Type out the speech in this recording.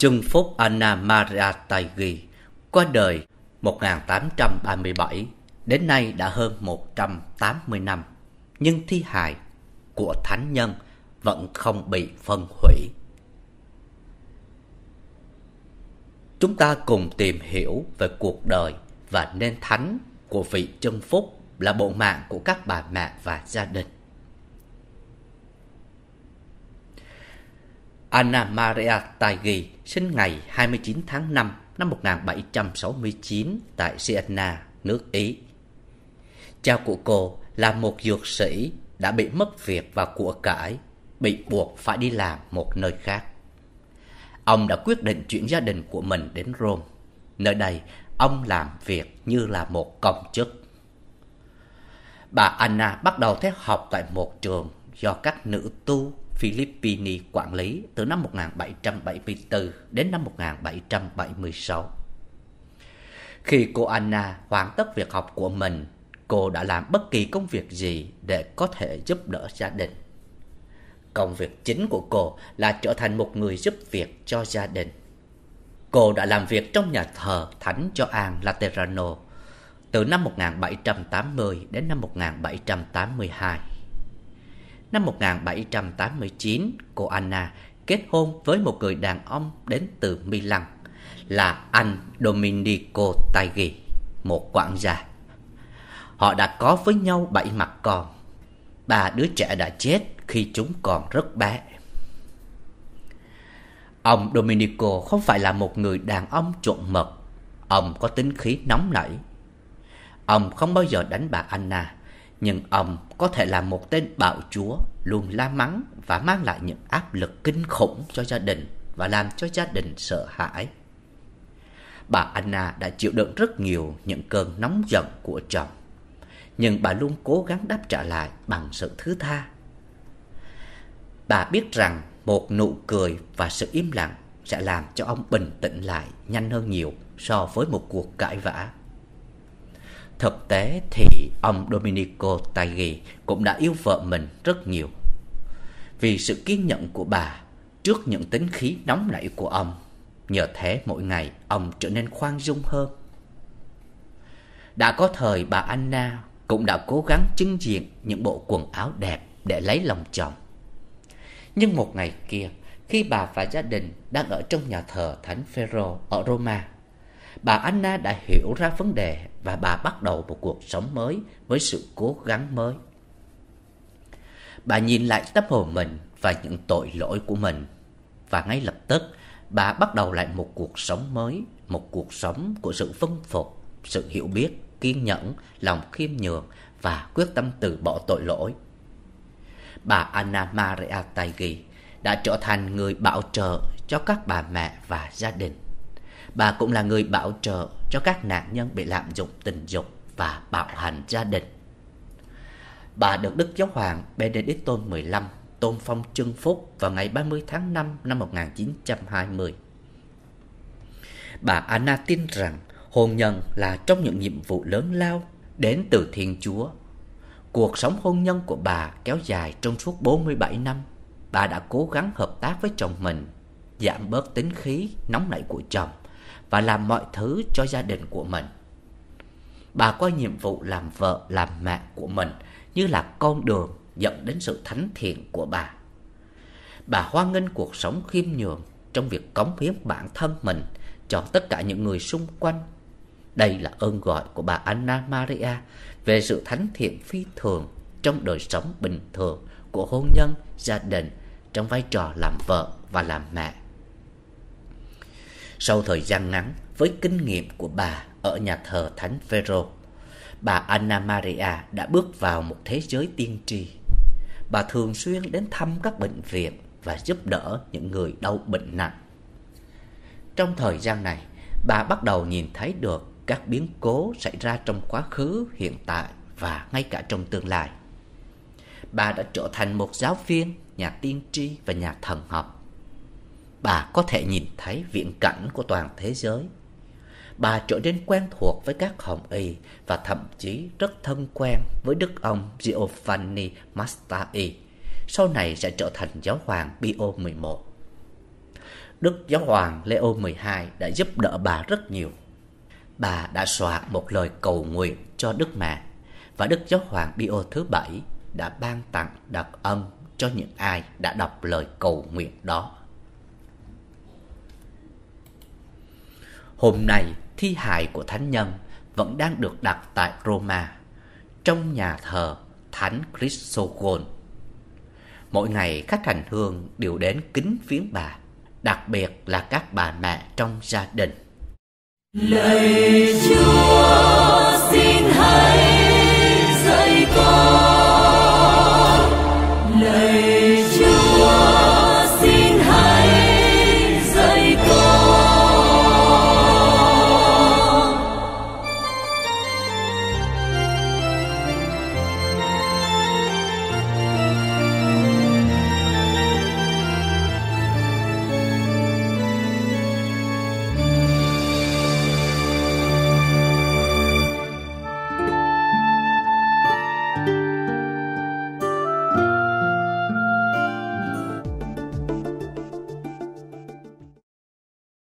Trung Phúc Anna Maria Taigi qua đời 1837 đến nay đã hơn 180 năm, nhưng thi hài của thánh nhân vẫn không bị phân hủy. Chúng ta cùng tìm hiểu về cuộc đời và nên thánh của vị chân phúc là bộ mạng của các bà mẹ và gia đình. Anna Maria Taigi sinh ngày 29 tháng 5 năm 1769 tại Siena, nước Ý. Cha của cô là một dược sĩ đã bị mất việc và của cải, bị buộc phải đi làm một nơi khác. Ông đã quyết định chuyển gia đình của mình đến Rome. Nơi đây, ông làm việc như là một công chức. Bà Anna bắt đầu theo học tại một trường do các nữ tu Filippini quản lý từ năm 1774 đến năm 1776. Khi cô Anna hoàn tất việc học của mình, cô đã làm bất kỳ công việc gì để có thể giúp đỡ gia đình. Công việc chính của cô là trở thành một người giúp việc cho gia đình. Cô đã làm việc trong nhà thờ Thánh Gioan Laterano từ năm 1780 đến năm 1782. Năm 1789, cô Anna kết hôn với một người đàn ông đến từ Milan là anh Domenico Taigi, một quản gia. Họ đã có với nhau bảy mặt con. Ba đứa trẻ đã chết khi chúng còn rất bé. Ông Domenico không phải là một người đàn ông trộn mật. Ông có tính khí nóng nảy. Ông không bao giờ đánh bà Anna nhưng ông có thể là một tên bạo chúa luôn la mắng và mang lại những áp lực kinh khủng cho gia đình và làm cho gia đình sợ hãi. Bà Anna đã chịu đựng rất nhiều những cơn nóng giận của chồng, nhưng bà luôn cố gắng đáp trả lại bằng sự thứ tha. Bà biết rằng một nụ cười và sự im lặng sẽ làm cho ông bình tĩnh lại nhanh hơn nhiều so với một cuộc cãi vã. Thực tế thì ông Domenico Taghi cũng đã yêu vợ mình rất nhiều. Vì sự kiên nhẫn của bà trước những tính khí nóng nảy của ông, nhờ thế mỗi ngày ông trở nên khoan dung hơn. Đã có thời bà Anna cũng đã cố gắng trưng diện những bộ quần áo đẹp để lấy lòng chồng. Nhưng một ngày kia, khi bà và gia đình đang ở trong nhà thờ Thánh Phaero ở Roma, bà Anna đã hiểu ra vấn đề và bà bắt đầu một cuộc sống mới với sự cố gắng mới. Bà nhìn lại tấm hồn mình và những tội lỗi của mình và ngay lập tức bà bắt đầu lại một cuộc sống mới, một cuộc sống của sự phân phục, sự hiểu biết, kiên nhẫn, lòng khiêm nhường và quyết tâm từ bỏ tội lỗi. Bà Anna Maria Taigi đã trở thành người bảo trợ cho các bà mẹ và gia đình bà cũng là người bảo trợ cho các nạn nhân bị lạm dụng tình dục và bạo hành gia đình. Bà được Đức Giáo Hoàng Benedict Tôn 15 tôn phong chân phúc vào ngày 30 tháng 5 năm 1920. Bà Anna tin rằng hôn nhân là trong những nhiệm vụ lớn lao đến từ Thiên Chúa. Cuộc sống hôn nhân của bà kéo dài trong suốt 47 năm. Bà đã cố gắng hợp tác với chồng mình, giảm bớt tính khí nóng nảy của chồng và làm mọi thứ cho gia đình của mình. Bà coi nhiệm vụ làm vợ, làm mẹ của mình như là con đường dẫn đến sự thánh thiện của bà. Bà hoan nghênh cuộc sống khiêm nhường trong việc cống hiến bản thân mình cho tất cả những người xung quanh. Đây là ơn gọi của bà Anna Maria về sự thánh thiện phi thường trong đời sống bình thường của hôn nhân, gia đình trong vai trò làm vợ và làm mẹ. Sau thời gian ngắn, với kinh nghiệm của bà ở nhà thờ Thánh Phaero, bà Anna Maria đã bước vào một thế giới tiên tri. Bà thường xuyên đến thăm các bệnh viện và giúp đỡ những người đau bệnh nặng. Trong thời gian này, bà bắt đầu nhìn thấy được các biến cố xảy ra trong quá khứ, hiện tại và ngay cả trong tương lai. Bà đã trở thành một giáo viên, nhà tiên tri và nhà thần học bà có thể nhìn thấy viễn cảnh của toàn thế giới. Bà trở nên quen thuộc với các hồng y và thậm chí rất thân quen với đức ông Giovanni Mastai, sau này sẽ trở thành giáo hoàng Pio 11. Đức giáo hoàng Leo 12 đã giúp đỡ bà rất nhiều. Bà đã soạn một lời cầu nguyện cho Đức Mẹ và Đức giáo hoàng Pio thứ bảy đã ban tặng đặc ân cho những ai đã đọc lời cầu nguyện đó. Hôm nay, thi hài của thánh nhân vẫn đang được đặt tại Roma, trong nhà thờ Thánh Christogon. Mỗi ngày các hành hương đều đến kính viếng bà, đặc biệt là các bà mẹ trong gia đình. Lạy Chúa, xin hãy